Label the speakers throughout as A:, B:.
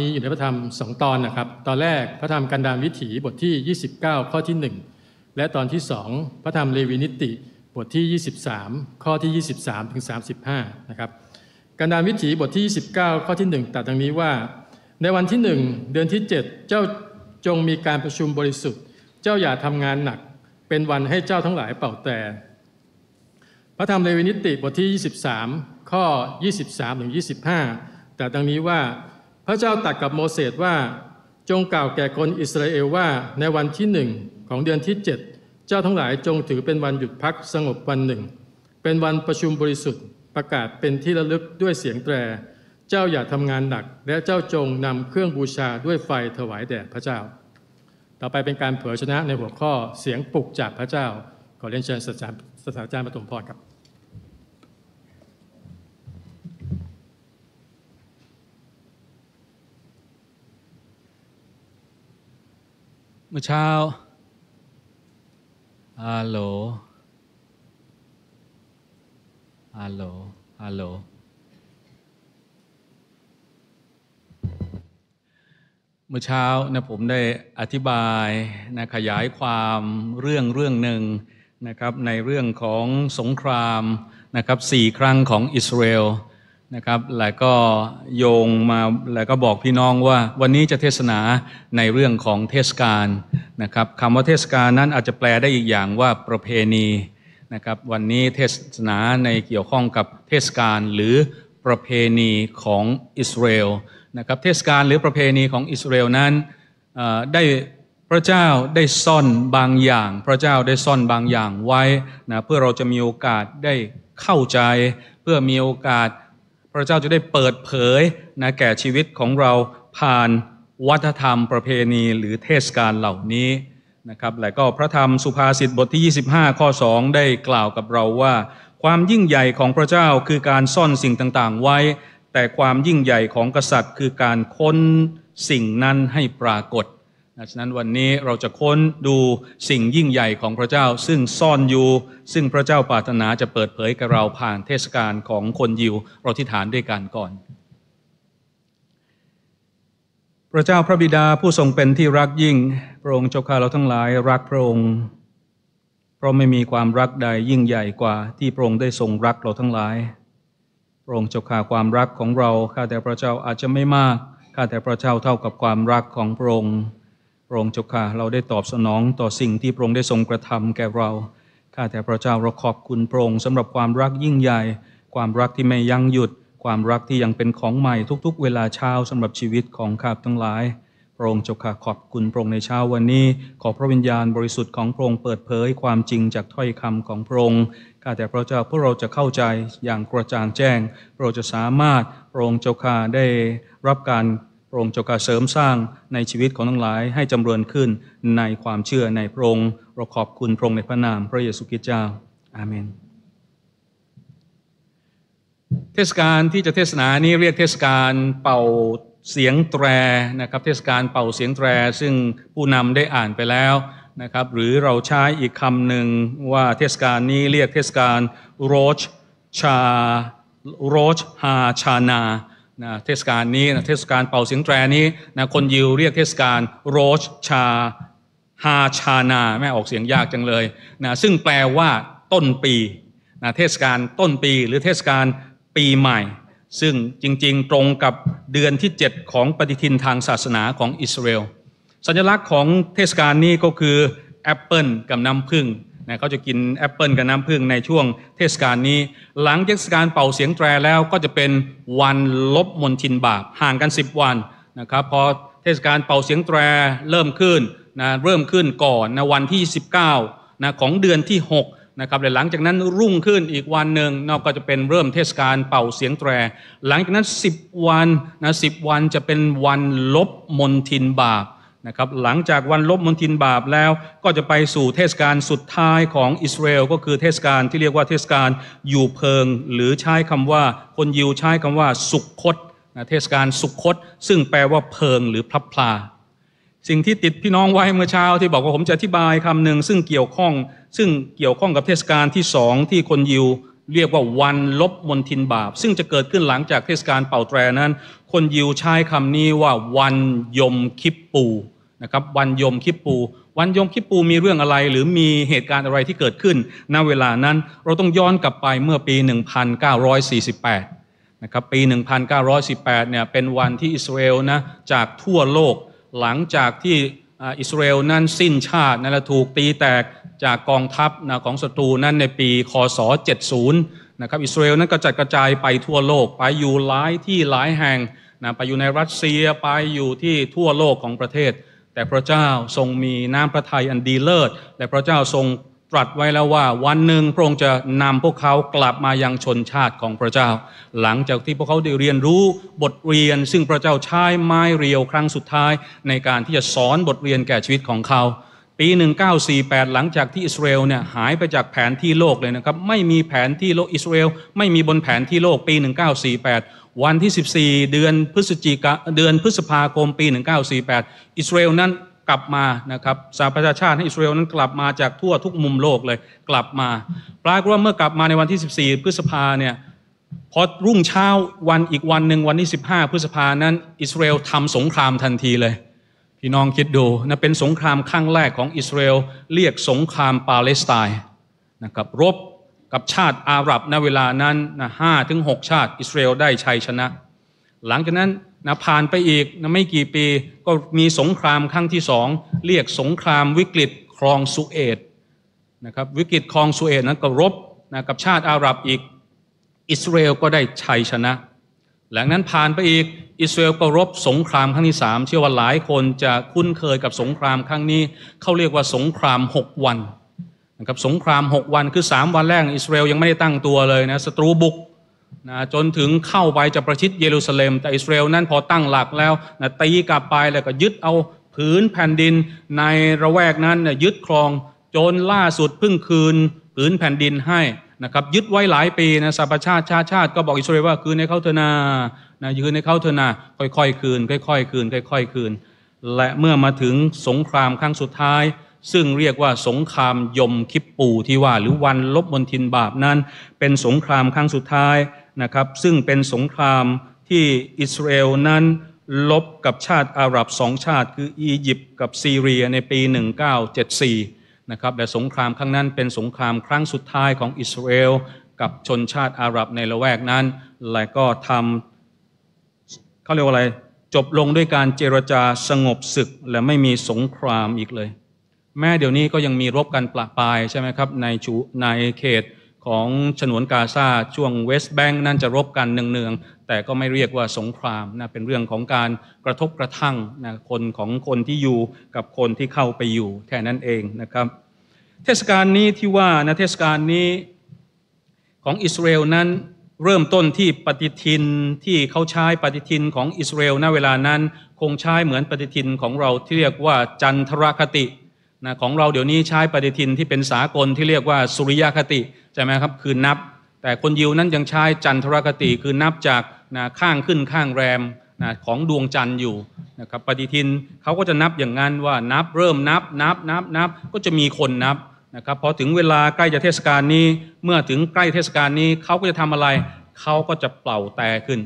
A: นี้อยู่ในพระธรรมสองตอนนะครับ ตอนแรกพระธรรมกันดารวิถีบทที่ 29 ข้อที่ 1 และตอนที่ 2 พระธรรมเลวินิติบทที่ 23 ข้อที่23ถึง35นะครับ กันดารวิถีบทที่29ข้อที่1ตัดดังนี้ว่าในวันที่ 1 เดือนที่7เจ้าจงมีการประชุมบริสุทธิ์ เจ้าอย่าทำงานหนักเป็นวันให้เจ้าทั้งหลายเป่าแต่ พระธรรมเลวินิติบทที่ 23 ข้อ 23ถึง25 แต่ดังนี้ว่าระเจ้าตรัสกับโมเสสว่า จงกล่าวแก่คนอิสราเอลว่าในวันที่หนึ่งของเดือนที่เจ็ดเจ้าทั้งหลายจงถือเป็นวันหยุดพักสงบวันหนึ่ง เป็นวันประชุมบริสุทธิ์ประกาศเป็นที่ระลึกด้วยเสียงแตรเจ้าอย่าทำงานหนัก และเจ้าจงนำเครื่องบูชาด้วยไฟถวายแด่พระเจ้า ต่อไปเป็นการเผยชนะในหัวข้อเสียงปลุกจากพระเจ้าขอเรียนเชิญศาสตราจารย์ปฐมพรครับเมื่อเช้าฮัลโหลฮัลโหลฮัลโหล เมื่อเช้านะผมได้อธิบายนะขยายความเรื่องเรื่องหนึ่งนะครับในเรื่องของสงครามนะครับสี่ครั้งของอิสราเอลนะครับแล้วก็โยงมาแล้วก็บอกพี่น้องว่าวันนี้จะเทศนาในเรื่องของเทศกาลนะครับคำว่าเทศกาลนั้นอาจจะแปลได้อีกอย่างว่าประเพณีนะครับวันนี้เทศนาในเกี่ยวข้องกับเทศกาลหรือประเพณีของอิสราเอลนะครับเทศกาลหรือประเพณีของอิสราเอลนั้นได้พระเจ้าได้ซ่อนบางอย่าง พระเจ้าได้ซ่อนบางอย่างไว้นะเพื่อเราจะมีโอกาสได้เข้าใจเพื่อมีโอกาสพระเจ้าจะได้เปิดเผยนะแก่ชีวิตของเราผ่านวัฒธรรมประเพณีหรือเทศกาลเหล่านี้นะครับและก็พระธรรมสุภาษิตบทที่ 25ข้อ2ได้กล่าวกับเราว่า ความยิ่งใหญ่ของพระเจ้าคือการซ่อนสิ่งต่างๆไว้ แต่ความยิ่งใหญ่ของกษัตริย์ คือการค้นสิ่งนั้นให้ปรากฏฉะนั้นวันนี้เราจะค้นดูสิ่งยิ่งใหญ่ของพระเจ้าซึ่งซ่อนอยู่ ซึ่งพระเจ้าปรารถนาจะเปิดเผยกับเราผ่านเทศกาลของคนยิวเราที่ฐานด้วยกันก่อน พระเจ้าพระบิดาผู้ทรงเป็นที่รักยิ่งพระองค์เจ้าข้าเราทั้งหลายรักพระองค์เพราะไม่มีความรักใดยิ่งใหญ่กว่าที่พระองค์ได้ทรงรักเราทั้งหลายพระองค์เจ้าข้าความรักของเราข้าแต่พระเจ้าอาจจะไม่มากข้าแต่พระเจ้าเท่ากับความรักของพระองค์พระองค์เจ้าค่ะเราได้ตอบสนองต่อสิ่งที่พระองค์ได้ทรงกระทำแก่เรา ข้าแต่พระเจ้าเราขอบคุณพระองค์สำหรับความรักยิ่งใหญ่ ความรักที่ไม่ยั้งหยุดความรักที่ยังเป็นของใหม่ทุก ๆ เวลาเช้าสำหรับชีวิตของข้าทั้งหลายพระองค์เจ้าค่ะขอบคุณพระองค์ในเช้าวันนี้ ขอพระวิญญาณบริสุทธิ์ของพระองค์เปิดเผยความจริงจากถ้อยคำของพระองค์ข้าแต่พระเจ้าพวกเราจะเข้าใจอย่างกระจ่างแจ้งเราจะสามารถพระองค์เจ้าค่ะได้ รับการพระองค์จะการเสริมสร้างในชีวิตของทั้งหลายให้จำเริญขึ้นในความเชื่อในพระองค์เราขอบคุณพระองค์ในพระนาม พระเยซูคริสต์เจ้าอาเมน เทศกาลที่จะเทศนานี้เรียกเทศกาลเป่าเสียงแตรนะครับเทศกาลเป่าเสียงแตรซึ่งผู้นำได้อ่านไปแล้วนะครับหรือเราใช้อีกคำหนึ่งว่าเทศกาลนี้เรียกเทศกาลโรช ชาโรชฮาชานานะเทศกาลนี้นะเทศกาลเป่าเสียงแตรนี้นะคนยิวเรียกเทศกาลโรชชาฮาชานาแม่ออกเสียงยากจังเลยนะซึ่งแปลว่าต้นปีนะเทศกาลต้นปีหรือเทศกาลปีใหม่ ซึ่งจริง ๆ ตรงกับเดือนที่ 7 ของปฏิทินทางศาสนาของอิสราเอลสัญลักษณ์ของเทศกาลนี้ก็คือแอปเปิลกับน้ำผึ้งะเขาจะกินแอปเปิลกับน้ำผึ้งในช่วงเทศกาลนี้ หลังเทศกาลเป่าเสียงแตรแล้วก็จะเป็นวันลบมนทินบาปห่างกัน 10 วันนะครับพอเทศกาลเป่าเสียงแตรเริ่มขึ้นนะเริ่มขึ้นก่อนนะวันที่19นะของเดือนที่6นะครับและหลังจากนั้นรุ่งขึ้นอีกวันหนึ่งนอกก็จะเป็นเริ่มเทศกาลเป่าเสียงแตร หลังจากนั้น 10 วันนะสิวันจะเป็นวันลบมนทินบาปนะครับหลังจากวันลบมนทินบาปแล้วก็จะไปสู่เทศกาลสุดท้ายของอิสราเอลก็คือเทศกาลที่เรียกว่าเทศกาลอยู่เพิงหรือใช้คำว่าคนยิวใช้คำว่าสุขคตนะเทศกาลสุขคต ซึ่งแปลว่าเพิงหรือพลับพลา สิ่งที่ติดพี่น้องไว้เมื่อเช้าที่บอกว่าผมจะอธิบายคำหนึ่งซึ่งเกี่ยวข้อง ซึ่งเกี่ยวข้องกับเทศกาลที่สองที่คนยิวเรียกว่าวันลบมนทินบาป ซึ่งจะเกิดขึ้นหลังจากเทศกาลเป่าแตรนั้น คนยิวใช้คำนี้ว่าวันยมคิปปูนะครับวันยม คิปปูวันยมคิปปูมีเรื่องอะไร หรือมีเหตุการณ์อะไรที่เกิดขึ้นณเวลานั้นเราต้องย้อนกลับไปเมื่อปี 1948 นะครับปี 1948 เนี่ยเป็นวันที่อิสราเอลนะจากทั่วโลก หลังจากที่อิสราเอลนั้นสิ้นชาตินะ่ละถูกตีแตกจากกองทัพนะของศัตรูนั้นในปีคศ70 นะครับอิสราเอลนั้นก็จัดกระจายไปทั่วโลกไปอยู่หลายที่หลายแห่งนะไปอยู่ในรัสเซียไปอยู่ที่ทั่วโลกของประเทศแต่พระเจ้าทรงมีน้ำพระทัยอันดีเลิศ และพระเจ้าทรงตรัสไว้แล้วว่า วันหนึ่งพระองค์จะนำพวกเขากลับมายังชนชาติของพระเจ้า หลังจากที่พวกเขาได้เรียนรู้บทเรียน ซึ่งพระเจ้าใช้ไม้เรียวครั้งสุดท้ายในการที่จะสอนบทเรียนแก่ชีวิตของเขา ปี 1948 หลังจากที่อิสราเอลเนี่ยหายไปจากแผนที่โลกเลยนะครับไม่มีแผนที่โลกอิสราเอลไม่มีบนแผนที่โลกปี 1948วันที่ 14 เดือนพฤศจิกาเดือนพฤษภาคมปี 1948 อิสราเอลนั้นกลับมานะครับสหประชาชาติให้อิสราเอลนั้นกลับมาจากทั่วทุกมุมโลกเลยกลับมาปรากฏว่าเมื่อกลับมาในวันที่ 14 พฤษภาเนี่ยพอรุ่งเช้าวันอีกวันหนึ่งวันที่15พฤษภานั้นอิสราเอลทำสงครามทันทีเลย พี่น้องคิดดูนะเป็นสงครามครั้งแรกของอิสราเอลเรียกสงครามปาเลสไตน์นะครับรบกับชาติอาหรับณเวลานั้นนะห้าถึงหชาติอิสราเอลได้ชัยชนะ หลังจากนั้นนะผ่านไปอีกนะไม่กี่ปีก็มีสงครามครั้งที่สองเรียกสงครามวิกฤตคลองสุเอตนะครับวิกฤตคลองสุเอตนั้นก็รบนะกับชาติอาหรับอีกอิสราเอลก็ได้ชัยชนะหลังนั้นผ่านไปอีกอิสราเอลก็รบสงครามครั้งที่สามเชื่อว่าหลายคนจะคุ้นเคยกับสงครามครั้งนี้เขาเรียกว่าสงครามหกวันนะครับสงคราม 6 วันคือ 3 วันแรกอิสราเอลยังไม่ได้ตั้งตัวเลยนะศัตรูบุกนะจนถึงเข้าไปจะประชิดเยรูซาเล็ม แต่อิสราเอลนั้นพอตั้งหลักแล้วนะตีกลับไปแล้วก็ยึดเอาผืนแผ่นดิน ในระแวกนั้นนะยึดครอง จนล่าสุดพึ่งคืน ผืนแผ่นดินให้นะครับยึดไว้หลายปีนะสัปชาชาชาชาติก็บอกอิสราเอลว่าคืนในเขาเถนานะยืนในเขาเถนา ค่อยๆคืนค่อยๆคืนค่อยๆคืน และเมื่อมาถึงสงครามครั้งสุดท้ายซึ่งเรียกว่าสงครามยมคิปปูที่ว่า หรือวันลบบนทินบาปนั้น เป็นสงครามครั้งสุดท้ายนะครับซึ่งเป็นสงครามที่อิสราเอลนั้นลบกับชาติอาหรับสองชาติคืออียิปต์กับซีเรียในปี 1974นะครับและสงครามครั้งนั้นเป็นสงครามครั้งสุดท้ายของอิสราเอลกับชนชาติอาหรับในละแวกนั้น และก็ทำเขาเรียกว่าอะไร จบลงด้วยการเจรจาสงบศึก และไม่มีสงครามอีกเลยแม้เดี๋ยวนี้ก็ยังมีรบกันปละปายใช่ไหมครับ ในชูในเขตของฉนวนกาซาช่วงเวสต์แบงก์นั่นจะรบกันเนืองๆ แต่ก็ไม่เรียกว่าสงครามนะเป็นเรื่องของการกระทบกระทั่งนะคนของคนที่อยู่กับคนที่เข้าไปอยู่แค่นั้นเองนะครับ เทศกาลนี้ที่ว่านะเทศกาลนี้ของอิสราเอลนั้นเริ่มต้นที่ปฏิทินที่เขาใช้ปฏิทินของอิสราเอลณเวลานั้นคงใช้เหมือนปฏิทินของเราที่เรียกว่าจันทรคตินะของเราเดี๋ยวนี้ใช้ปฏิทินที่เป็นสากลที่เรียกว่าสุริยคติใช่ไหมครับคือนับ แต่คนยิวนั้นยังใช้จันทรคติคือนับจากนะข้างขึ้นข้างแรมนะของดวงจันทร์อยู่นะครับปฏิทินเขาก็จะนับอย่างนั้นว่านับเริ่มนับนับนับนับก็จะมีคนนับนะครับพอถึงเวลาใกล้จะเทศกาลนี้เมื่อถึงใกล้เทศกาลนี้เขาก็จะทำอะไร เขาก็จะเป่าแต่ขึ้น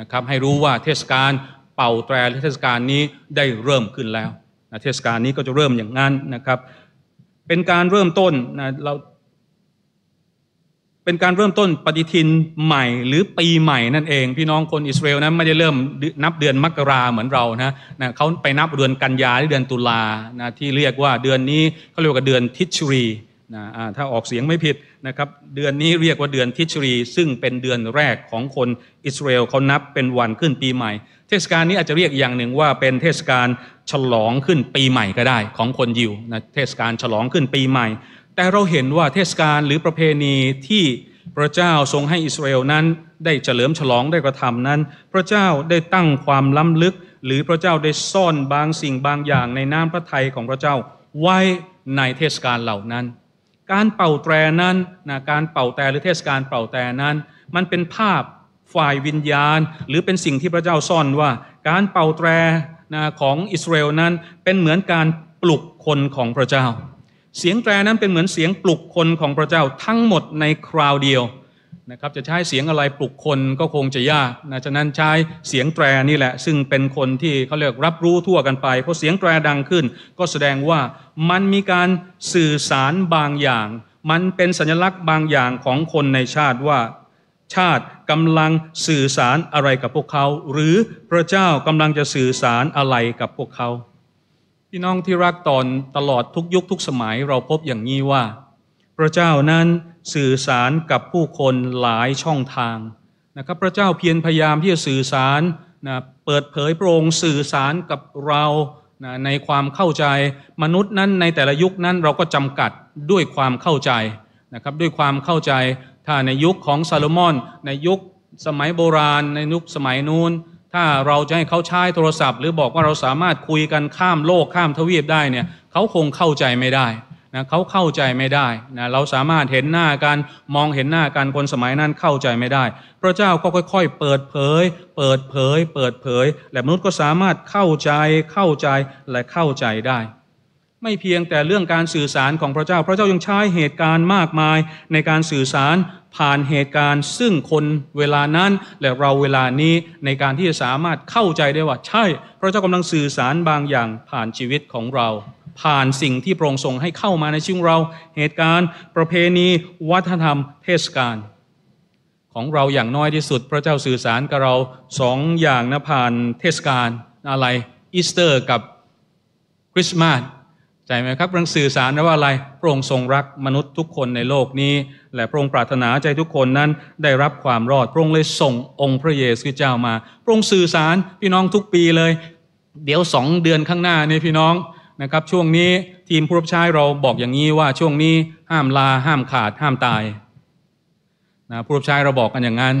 A: นะครับให้รู้ว่าเทศกาลเป่าแตรเทศกาลนี้ได้เริ่มขึ้นแล้วนะเทศกาลนี้ก็จะเริ่มอย่างนั้นนะครับ เป็นการเริ่มต้นนะเราเป็นการเริ่มต้นปฏิทินใหม่หรือปีใหม่นั่นเอง พี่น้องคนอิสราเอลนะไม่ได้เริ่มนับเดือนมกราเหมือนเรานะนะเขาไปนับเดือนกันยาหรือเดือนตุลานะที่เรียกว่าเดือนนี้เขาเรียกว่าเดือนทิชรีนะถ้าออกเสียงไม่ผิดนะครับเดือนนี้เรียกว่าเดือนทิชรี ซึ่งเป็นเดือนแรกของคนอิสราเอลเขานับเป็นวันขึ้นปีใหม่ เทศกาลนี้อาจจะเรียกอย่างหนึ่งว่าเป็นเทศกาลฉลองขึ้นปีใหม่ก็ได้ของคนยิวนะเทศกาลฉลองขึ้นปีใหม่ แต่เราเห็นว่าเทศกาลหรือประเพณีที่พระเจ้าทรงให้อิสราเอลนั้น ได้เฉลิมฉลองได้กระทำนั้น พระเจ้าได้ตั้งความล้ำลึก หรือพระเจ้าได้ซ่อนบางสิ่งบางอย่างในน้ำพระทัยของพระเจ้าไว้ในเทศกาลเหล่านั้นการเป่าแตรนั้นนะการเป่าแตรหรือเทศกาลเป่าแตรนั้น มันเป็นภาพฝ่ายวิญญาณหรือเป็นสิ่งที่พระเจ้าซ่อนว่า การเป่าแตรนะของอิสราเอลนั้นเป็นเหมือนการปลุกคนของพระเจ้า เสียงแตรนั้นเป็นเหมือนเสียงปลุกคนของพระเจ้าทั้งหมดในคราวเดียวนะครับจะใช้เสียงอะไรปลุกคนก็คงจะยากนะฉะนั้นใช้เสียงแตรนี่แหละ ซึ่งเป็นคนที่เขาเรียกรับรู้ทั่วกันไปเพราะเสียงแตรดังขึ้น ก็แสดงว่า มันมีการสื่อสารบางอย่าง มันเป็นสัญลักษณ์บางอย่างของคนในชาติว่า ชาติกำลังสื่อสารอะไรกับพวกเขา หรือพระเจ้ากำลังจะสื่อสารอะไรกับพวกเขา พี่น้องที่รักตอนตลอดทุกยุคทุกสมัยเราพบอย่างนี้ว่า พระเจ้านั้นสื่อสารกับผู้คนหลายช่องทางนะครับพระเจ้าเพียรพยายามที่จะสื่อสารนะเปิดเผยโปร่งสื่อสารกับเรานะในความเข้าใจมนุษย์นั้นในแต่ละยุคนั้นเราก็จำกัดด้วยความเข้าใจนะครับด้วยความเข้าใจ ถ้าในยุคของซาโลมอน ในยุคสมัยโบราณ ในยุค สมัยนู้นถ้าเราจะให้เขาใช้โทรศัพท์ หรือบอกว่าเราสามารถคุยกันข้ามโลกข้ามทวีปได้เนี่ยเขาคงเข้าใจไม่ได้นะเขาเข้าใจไม่ได้นะเราสามารถเห็นหน้ากันมองเห็นหน้ากันคนสมัยนั้นเข้าใจไม่ได้ พระเจ้าก็ค่อย ๆ เปิดเผย เปิดเผย เปิดเผย และมนุษย์ก็สามารถเข้าใจ เข้าใจ และเข้าใจได้ ไม่เพียงแต่เรื่องการสื่อสารของพระเจ้า พระเจ้ายังใช้เหตุการณ์มากมาย ในการสื่อสารผ่านเหตุการณ์ซึ่งคนเวลานั้นและเราเวลานี้ในการที่จะสามารถเข้าใจได้ว่าใช่ พระเจ้ากำลังสื่อสารบางอย่างผ่านชีวิตของเราผ่านสิ่งที่โปร่องส่ทรงให้เข้ามาในชีวิตเรา เหตุการณ์ ประเพณีวัฒนธรรมเทศกาลของเราอย่างน้อยที่สุด พระเจ้าสื่อสารกับเราสองอย่างนะผ่านเทศกาลอะไรอีสเตอร์กับคริสต์มาสใจไหมครับรังสื่อสารนะว่าอะไรพระองค์ทรงรักมนุษย์ทุกคนในโลกนี้ และพระองค์ปรารถนาใจทุกคนนั้นได้รับความรอดพระองค์เลยส่งองค์พระเยซูเจ้ามาพระองค์สื่อสารพี่น้องทุกปีเลย เดี๋ยวสองเดือนข้างหน้านี้พี่น้องนะครับช่วงนี้ทีมผู้รับใช้เราบอกอย่างนี้ว่าช่วงนี้ห้ามลาห้ามขาดห้ามตายนะผู้รับใช้เราบอกกันอย่างนั้น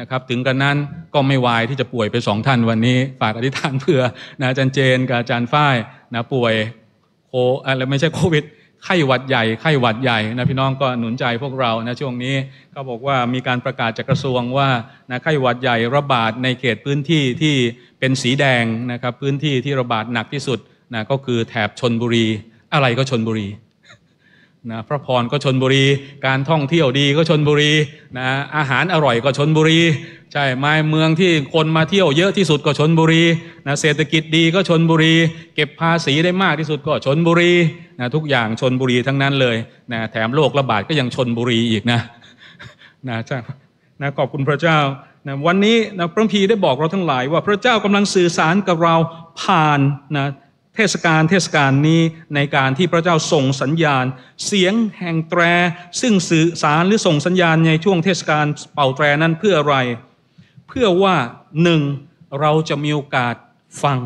A: นะครับถึงกันนั้นก็ไม่วายที่จะป่วยไปสองท่านวันนี้ ฝากอธิษฐานเผื่อนะอาจารย์เจนกับอาจารย์ฝ้ายนะป่วยโคอะไรไม่ใช่โควิด ไข้หวัดใหญ่ไข้หวัดใหญ่นะพี่น้องก็หนุนใจพวกเรานะช่วงนี้ก็บอกว่ามีการประกาศจากกระทรวงว่านะไข้หวัดใหญ่ระบาดในเขตพื้นที่ที่เป็นสีแดงนะครับพื้นที่ที่ระบาดหนักที่สุดนะก็คือแถบชนบุรี อะไรก็ชนบุรีนะพระพรก็ชนบุรี การท่องเที่ยวดีก็ชนบุรีนะอาหารอร่อยก็ชนบุรีใช่ไม้เมืองที่คนมาเที่ยวเยอะที่สุดก็ชนบุรีนะเศรษฐกิจดีก็ชนบุรี เก็บภาษีได้มากที่สุดก็ชนบุรีนะทุกอย่างชนบุรีทั้งนั้นเลยนะแถมโรคระบาดก็ยังชนบุรีอีกนะนะจ้านะขอบคุณพระเจ้านะวันนี้นะพระพีได้บอกเราทั้งหลาย ว่าพระเจ้ากำลังสื่อสารกับเราผ่านนะเทศกาลเทศกาลนี้ในการที่พระเจ้าส่งสัญญาณ เสียงแห่งแตรซึ่งสื่อสารหรือส่งสัญญาณในช่วงเทศกาลเป่าแตรนั้นเพื่ออะไร เพื่อว่าหนึ่งเราจะมีโอกาสฟัง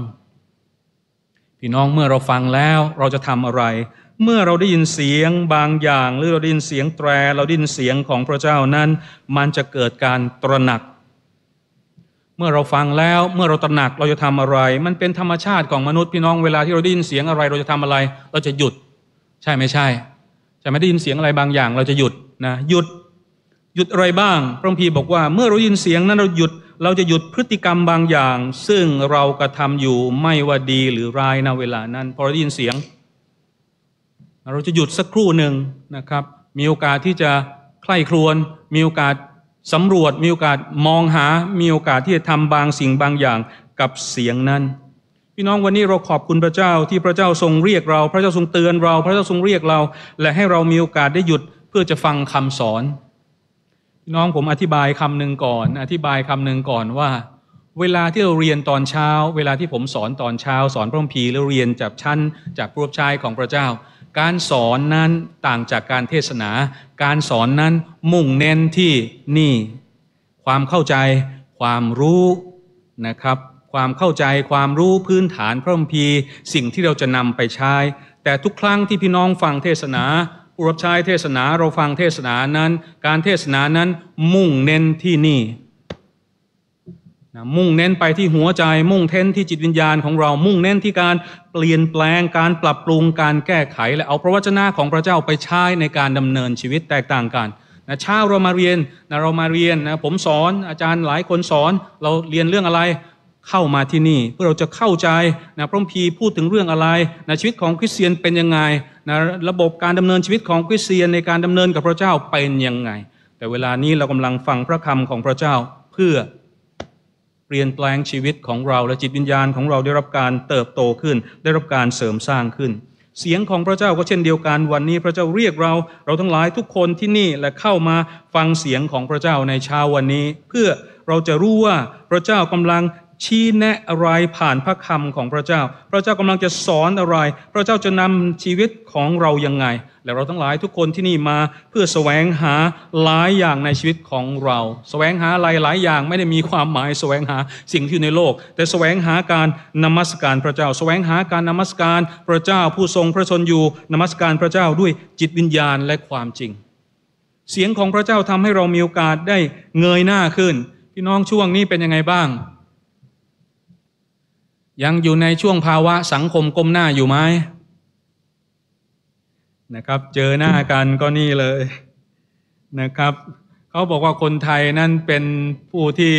A: พี่น้องเมื่อเราฟังแล้วเราจะทำอะไร เมื่อเราได้ยินเสียงบางอย่าง หรือเราได้ยินเสียงแตรเราได้ยินเสียงของพระเจ้านั้น มันจะเกิดการตระหนักเมื่อเราฟังแล้วเมื่อเราตระหนักเราจะทำอะไร มันเป็นธรรมชาติของมนุษย์พี่น้องเวลาที่เราได้ยินเสียงอะไรเราจะทำอะไร เราจะหยุดใช่ไม่ใช่ใช่ไม่ได้ยินเสียงอะไรบางอย่าง เราจะหยุดนะ หยุดหยุดอะไรบ้างพระพีบอกว่าเมื่อเราได้ยินเสียงนั้นเราหยุดเราจะหยุดพฤติกรรมบางอย่าง ซึ่งเรากระทำอยู่ไม่ว่าดีหรือร้ายในเวลานั้นพอเราได้ยินเสียงเราจะหยุดสักครู่หนึ่งนะครับ มีโอกาสที่จะใคร่ครวญมีโอกาสสำรวจมีโอกาสมองหามีโอกาสที่จะทำบางสิ่งบางอย่างกับเสียงนั้น พี่น้องวันนี้เราขอบคุณพระเจ้าที่พระเจ้าทรงเรียกเรา พระเจ้าทรงเตือนเราพระเจ้าทรงเรียกเรา และให้เรามีโอกาสได้หยุดเพื่อจะฟังคำสอน พี่น้องผมอธิบายคำหนึ่งก่อน อธิบายคำหนึ่งก่อนว่า เวลาที่เราเรียนตอนเช้า เวลาที่ผมสอนตอนเช้า สอนพระคัมภีร์แล้วเรียนจากชั้นจากรูปราบของพระเจ้าการสอนนั้นต่างจากการเทศนา การสอนนั้นมุ่งเน้นที่นี่ ความเข้าใจความรู้นะครับ ความเข้าใจความรู้พื้นฐานพระคัมภีร์สิ่งที่เราจะนำไปใช้แต่ทุกครั้งที่พี่น้องฟังเทศนาผู้รับใช้เทศนาเราฟังเทศนานั้น การเทศนานั้นมุ่งเน้นที่นี่นะมุ่งเน้นไปที่หัวใจ มุ่งเท้นที่จิตวิญญาณของเรา มุ่งเน้นที่การเปลี่ยนแปลงการปรับปรุงการแก้ไข และเอาพระวจนะของพระเจ้าไปใช้ในการดำเนินชีวิตแตกต่างกันนะเช้าเรามาเรียนนะเรามาเรียนนะผมสอนอาจารย์หลายคนสอนเราเรียนเรื่องอะไรเข้ามาที่นี่ เพื่อเราจะเข้าใจนะพระพีพูดถึงเรื่องอะไรนะชีวิตของคริสเตียนเป็นยังไงนะระบบการดำเนินชีวิตของคริสเตียนในการดำเนินกับพระเจ้าเป็นยังไง แต่เวลานี้เรากำลังฟังพระคำของพระเจ้าเพื่อลี่ยนแปลงชีวิตของเราและจิตวิญญาณของเราได้รับการเติบโตขึ้น ได้รับการเสริมสร้างขึ้น เสียงของพระเจ้าก็เช่นเดียวกันวันนี้พระเจ้าเรียกเรา เราทั้งหลายทุกคนที่นี่และเข้ามาฟังเสียงของพระเจ้าในเช้าวันนี้ เพื่อเราจะรู้ว่าพระเจ้ากำลังชี้แนะอะไรผ่านพระคำของพระเจ้า พระเจ้ากำลังจะสอนอะไร พระเจ้าจะนำชีวิตของเรายังไง และเราทั้งหลายทุกคนที่นี่มาเพื่อแสวงหาหลายอย่างในชีวิตของเรา แสวงหาอะไรหลายอย่างไม่ได้มีความหมายแสวงหาสิ่งที่อยู่ในโลก แต่แสวงหาการนมัสการพระเจ้า แสวงหาการนมัสการพระเจ้าผู้ทรงพระชนอยู่นมัสการพระเจ้าด้วยจิตวิญญาณและความจริง เสียงของพระเจ้าทำให้เรามีโอกาสได้เงยหน้าขึ้น พี่น้องช่วงนี้เป็นยังไงบ้างยังอยู่ในช่วงภาวะสังคมก้มหน้าอยู่ไหมนะครับ เจอหน้ากันก็นี่เลยนะครับ เขาบอกว่าคนไทยนั่นเป็นผู้ที่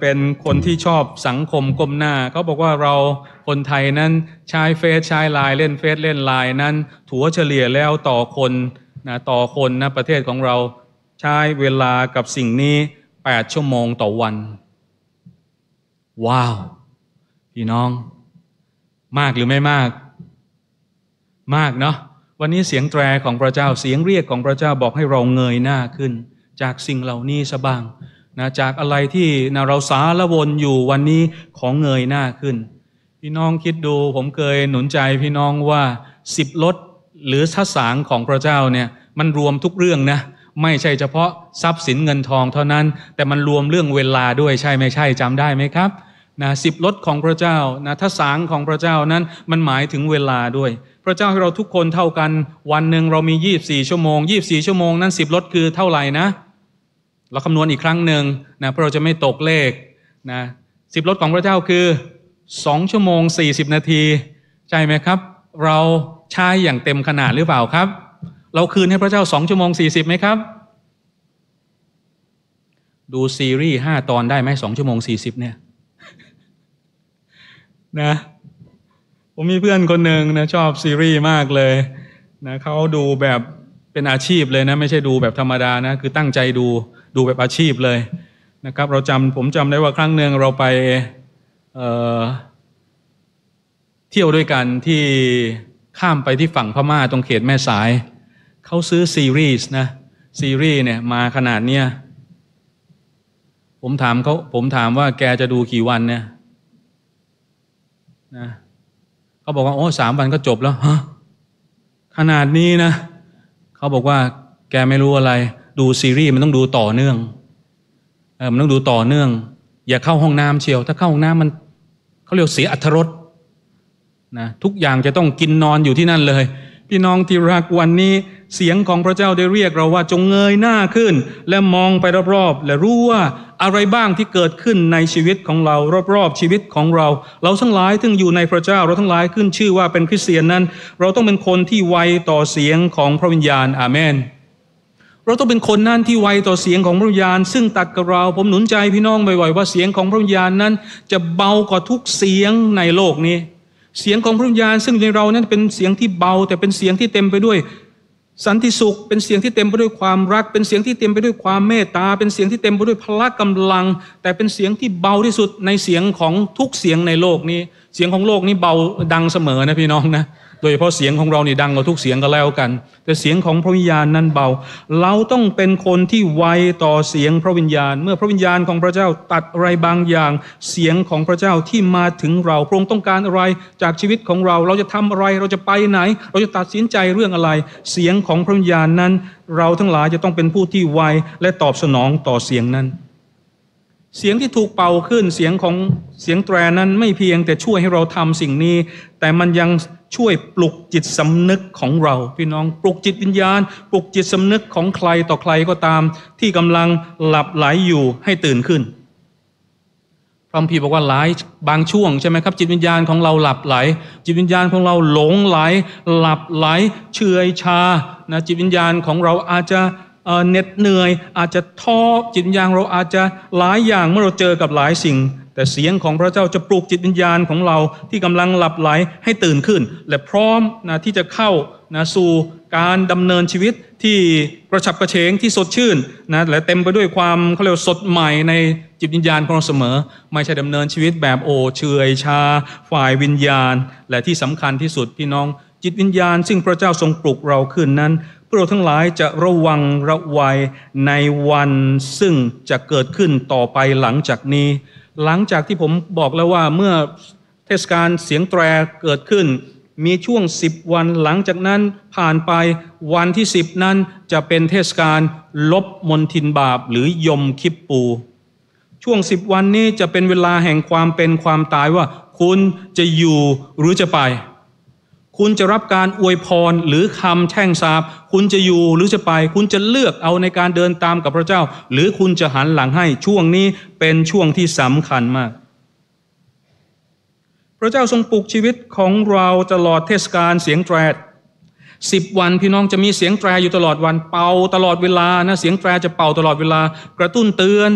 A: เป็นคนที่ชอบสังคมก้มหน้า เขาบอกว่าเราคนไทยนั้นใช้เฟซใช้ไลน์เล่นเฟซเล่นไลน์นั้นถัวเฉลี่ยแล้วต่อคนนะต่อคนนะประเทศของเรา ใช้เวลากับสิ่งนี้ 8 ชั่วโมงต่อวัน ว้าวพี่น้อง มากหรือไม่มาก มากเนาะวันนี้เสียงแตรของพระเจ้าเสียงเรียกของพระเจ้าบอกให้เราเงยหน้าขึ้น จากสิ่งเหล่านี้ซะบ้างนะจากอะไรที่นะเราสารวนอยู่วันนี้ของเงยหน้าขึ้น พี่น้องคิดดูผมเคยหนุนใจพี่น้องว่าสิบลดหรือทัศางของพระเจ้าเนี่ย มันรวมทุกเรื่องนะไม่ใช่เฉพาะทรัพย์สินเงินทอง เท่านั้น แต่มันรวมเรื่องเวลาด้วยใช่ไม่ใช่ จำได้ไหมครับนะสิบรถของพระเจ้านะถ้าสางของพระเจ้านั้นมันหมายถึงเวลาด้วย พระเจ้าให้เราทุกคนเท่ากัน วันหนึ่งเรามี 24 ชั่วโมง 24 ชั่วโมงนั้นสิบรถคือเท่าไหร่นะ เราคำนวณอีกครั้งหนึ่งนะเพราะเราจะไม่ตกเลขนะสิบรถของพระเจ้าคือ 2 ชั่วโมง 40 นาทีใช่ไหมครับ เราใช้อย่างเต็มขนาดหรือเปล่าครับ เราคืนให้พระเจ้า 2ชั่วโมง40ไหมครับ ดูซีรีส์5ตอนได้ไหม2ชั่วโมง40เนี่ยนะผมมีเพื่อนคนหนึ่งนะชอบ ซีรีส์มากเลยนะเขาดูแบบเป็นอาชีพเลยนะ ไม่ใช่ดูแบบธรรมดานะคือตั้งใจดูดูแบบอาชีพเลยนะครับเราจำผมจำได้ว่าครั้งหนึ่งเราไปเเที่ยวด้วยกันที่ข้ามไปที่ฝั่งพม่าตรงเขตแม่สายเขาซื้อ ซีรีส์นะซีรีส์เนี่ยมาขนาดเนี้ยผมถามเขาผมถามว่าแกจะดูกี่วันเนี่ยนะเขาบอกว่าโอ้สามวันก็จบแล้วฮะขนาดนี้นะเขาบอกว่าแกไม่รู้อะไร ดูซีรีส์มันต้องดูต่อเนื่องเออมันต้องดูต่อเนื่อง อย่าเข้าห้องน้ำเชียว ถ้าเข้าห้องน้ำมันเขาเรียกเสียอัธรสนะทุกอย่างจะต้องกินนอนอยู่ที่นั่นเลย พี่น้องที่รักวันนี้เสียงของพระเจ้าได้เรียกเราว่าจงเงยหน้าขึ้น และมองไปรอบๆและรู้ว่าอะไรบ้างที่เกิดขึ้นในชีวิตของเรารอบๆชีวิตของเรา เราทั้งหลายทึงอยู่ในพระเจ้าเราทั้งหลายขึ้นชื่อว่าเป็นคริสเตียนนั้น เราต้องเป็นคนที่ไวต่อเสียงของพระวิญญาณอาเมน เราต้องเป็นคนนั่นที่ไวต่อเสียงของพระวิญญาณซึ่งตัดกับเราผมหนุนใจพี่น้องบ่อยๆว่าเสียงของพระวิญญาณนั้น จะเบากว่าทุกเสียงในโลกนี้ เสียงของพระวิญญาณซึ่งในเรานั้นเป็นเสียงที่เบาแต่เป็นเสียงที่เต็มไปด้วยสันติสุขเป็นเสียงที่เต็มไปด้วยความรัก เป็นเสียงที่เต็มไปด้วยความเมตตา เป็นเสียงที่เต็มไปด้วยพละกำลัง แต่เป็นเสียงที่เบาที่สุดในเสียงของทุกเสียงในโลกนี้เสียงของโลกนี้เบาดังเสมอนะพี่น้องนะโดยเฉพาะเสียงของเรานี่ดังกว่าทุกเสียงก็แล้วกัน แต่เสียงของพระวิญญาณนั้นเบา เราต้องเป็นคนที่ไวต่อเสียงพระวิญญาณ เมื่อพระวิญญาณของพระเจ้าตัดอะไรบางอย่าง เสียงของพระเจ้าที่มาถึงเราพระองค์ต้องการอะไรจากชีวิตของเราเราจะทำอะไรเราจะไปไหน เราจะตัดสินใจเรื่องอะไร เสียงของพระวิญญาณนั้น เราทั้งหลายจะต้องเป็นผู้ที่ไวและตอบสนองต่อเสียงนั้นเสียงที่ถูกเป่าขึ้นเสียงของเสียงแตรนั้นไม่เพียงแต่ช่วยให้เราทำสิ่งนี้ แต่มันยังช่วยปลุกจิตสำนึกของเราพี่น้องปลุกจิตวิญญาณ ปลุกจิตสำนึกของใครต่อใครก็ตาม ที่กำลังหลับไหลอยู่ให้ตื่นขึ้น พระพีบอกว่าหลายบางช่วงใช่ไหมครับจิตวิญญาณของเราหลับไหล จิตวิญญาณของเราหลงไหลหลับไหลเฉยชานะจิตวิญญาณของเราอาจจะเหน็ดเหนื่อยอาจจะท้อจิตวิญญาณเราอาจจะหลายอย่างเมื่อเราเจอกับหลายสิ่ง แต่เสียงของพระเจ้าจะปลุกจิตวิญญาณของเราที่กำลังหลับไหลให้ตื่นขึ้น และพร้อมนะที่จะเข้านะสู่การดำเนินชีวิตที่กระฉับกระเฉงที่สดชื่นนะและเต็มไปด้วยความเขาเรียกสดใหม่ในจิตวิญญาณของเราเสมอ ไม่ใช่ดำเนินชีวิตแบบโอเฉยชา ฝ่ายวิญญาณ และที่สำคัญที่สุดพี่น้องจิตวิญญาณ ซึ่งพระเจ้าทรงปลุกเราขึ้นนั้นเราทั้งหลายจะระวังระวัยในวันซึ่งจะเกิดขึ้นต่อไปหลังจากนี้ หลังจากที่ผมบอกแล้วว่าเมื่อเทศกาลเสียงแตรเกิดขึ้น มีช่วงสิบวันหลังจากนั้นผ่านไปวันที่สิบนั้นจะเป็นเทศกาลลบมนทินบาปหรือยมคิปปูช่วงสิบวันนี้จะเป็นเวลาแห่งความเป็นความตายว่า คุณจะอยู่หรือจะไปคุณจะรับการอวยพรหรือคำแช่งสาบ คุณจะอยู่หรือจะไปคุณจะเลือกเอาในการเดินตามกับพระเจ้า หรือคุณจะหันหลังให้ช่วงนี้เป็นช่วงที่สำคัญมาก พระเจ้าทรงปลุกชีวิตของเราตลอดเทศกาลเสียงแตรสิบวันพี่น้องจะมีเสียงแตรอยู่ตลอดวันเป่าตลอดเวลานะเสียงแตรจะเป่าตลอดเวลากระตุ้นเตือน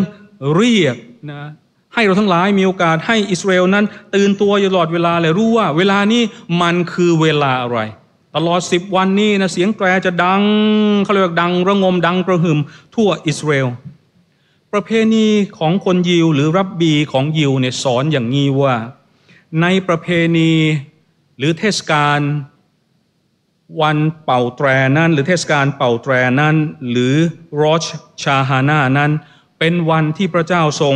A: เรียกนะให้เราทั้งหลายมีโอกาสให้อิสราเอลนั้น ตื่นตัวอยตลอดเวลาและรู้ว่า เวลานี้มันคือเวลาอะไร ตลอดสิบวันนี้นะเสียงแตรจะดังเขาเรียกดังระงมดังกระหึ่มทั่วอิสราเอลประเพณีของคนยิว หรือรับบีของยิวเนี่ยสอนอย่างนี้ว่า ในประเพณีหรือเทศกาลวันเป่าแตรนั้น หรือเทศกาลเป่าแตรนั้น หรือรอชชาฮานานั้นเป็นวันที่พระเจ้าทรง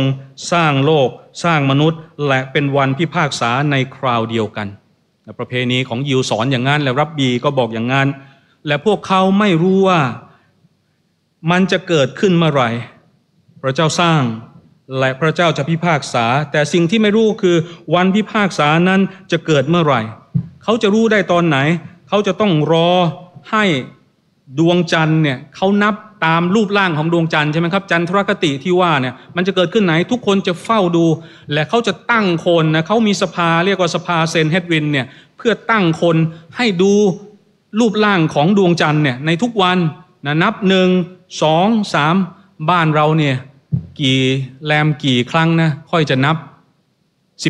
A: สร้างโลกสร้างมนุษย์ และเป็นวันพิพากษาในคราวเดียวกันประเพณีของยิวสอนอย่างนั้นและรับบีก็บอกอย่างนั้นและพวกเขาไม่รู้ว่า มันจะเกิดขึ้นเมื่อไหร่ พระเจ้าสร้างและพระเจ้าจะพิพากษา แต่สิ่งที่ไม่รู้คือวันพิพากษานั้นจะเกิดเมื่อไหร่ เขาจะรู้ได้ตอนไหน เขาจะต้องรอให้ดวงจันทร์เนี่ยเขานับตามรูปร่างของดวงจันทร์ใช่ไหมครับจันทรคติที่ว่าเนี่ยมันจะเกิดขึ้นไหนทุกคนจะเฝ้าดู และเขาจะตั้งคนนะเขามีสภาเรียกว่าสภาเซนเฮดวินเนี่ยเพื่อตั้งคนให้ดู รูปร่างของดวงจันทร์เนี่ยในทุกวันนะนับหนึ่งสองสามบ้านเราเนี่ยกี่แรมกี่ครั้งนะค่อยจะนับ